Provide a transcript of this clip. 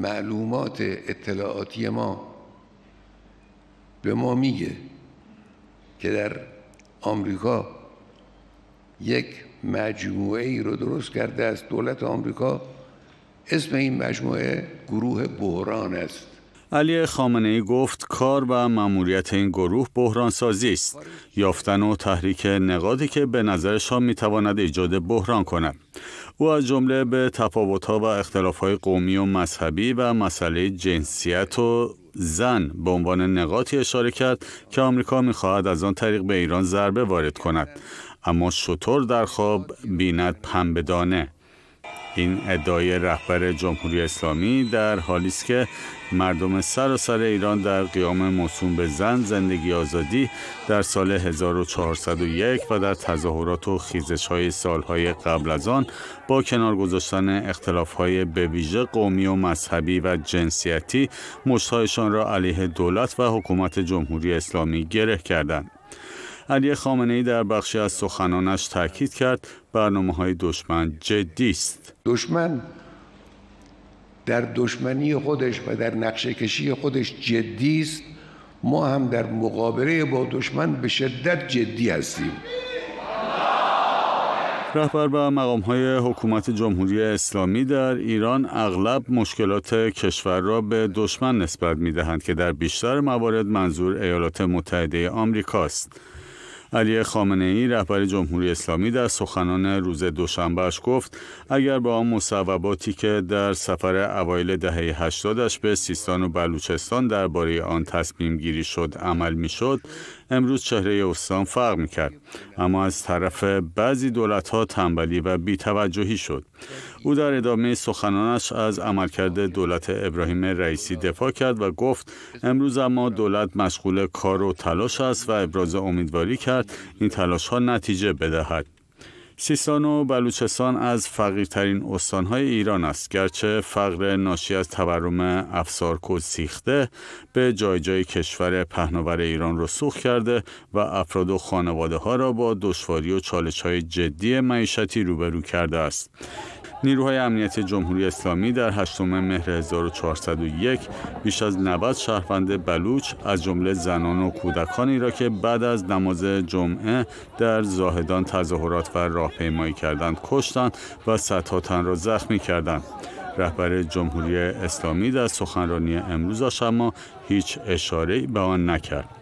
معلومات اطلاعاتی ما به ما میگه که در آمریکا یک مجموعه ای رو درست کرده است دولت آمریکا اسم این مجموعه گروه بحران است علی خامنه ای گفت کار و مأموریت این گروه بحران سازی است یافتن و تحریک نقادی که به نظرشان میتواند ایجاد بحران کند او از جمله به تفاوتها و اختلافهای قومی و مذهبی و مسئله جنسیت و زن به عنوان نقاطی اشاره کرد که آمریکا میخواهد از آن طریق به ایران ضربه وارد کند اما شطور در خواب بیند پنبه دانه این ادعای رهبر جمهوری اسلامی در حالی است که مردم سراسر سر ایران در قیام موسوم به زن زندگی آزادی در سال 1401 و در تظاهرات و خیزش های سالهای قبل از آن با کنار گذاشتن اختلاف های به ویژه قومی و مذهبی و جنسیتی مشتایشان را علیه دولت و حکومت جمهوری اسلامی گره کردند. علی خامنه ای در بخشی از سخنانش تاکید کرد برنامه های دشمن جدی است دشمن در دشمنی خودش و در نقشه کشی خودش جدی است ما هم در مقابله با دشمن به شدت جدی هستیم رهبر و مقام های حکومت جمهوری اسلامی در ایران اغلب مشکلات کشور را به دشمن نسبت می دهند که در بیشتر موارد منظور ایالات متحده آمریکاست. علی خامنه ای رهبر جمهوری اسلامی در سخنان روز دوشنبهش گفت اگر با آن مصوباتی که در سفر اوایل دهه 80 به سیستان و بلوچستان درباره آن تصمیم گیری شد عمل میشد امروز چهره استان فرق می کرد اما از طرف بعضی دولت ها تنبلی و بیتوجهی شد او در ادامه سخنانش از عملکرد دولت ابراهیم رئیسی دفاع کرد و گفت امروز اما دولت مشغول کار و تلاش است و ابراز امیدواری کرد این تلاش ها نتیجه بدهد سیستان و بلوچستان از فقیرترین استانهای ایران است گرچه فقر ناشی از تورم افسارکود سیخته به جای جای کشور پهناور ایران را سوخ کرده و افراد و خانواده ها را با دشواری و چالش های جدی معیشتی روبرو کرده است نیروهای امنیتی جمهوری اسلامی در 8 مهر 1401 بیش از 90 شهروند بلوچ از جمله زنان و کودکانی را که بعد از نماز جمعه در زاهدان تظاهرات و راهپیمایی کردند کشتند و صدها تن را زخمی کردند رهبر جمهوری اسلامی در سخنرانی امروزش اما هیچ اشاره‌ای به آن نکرد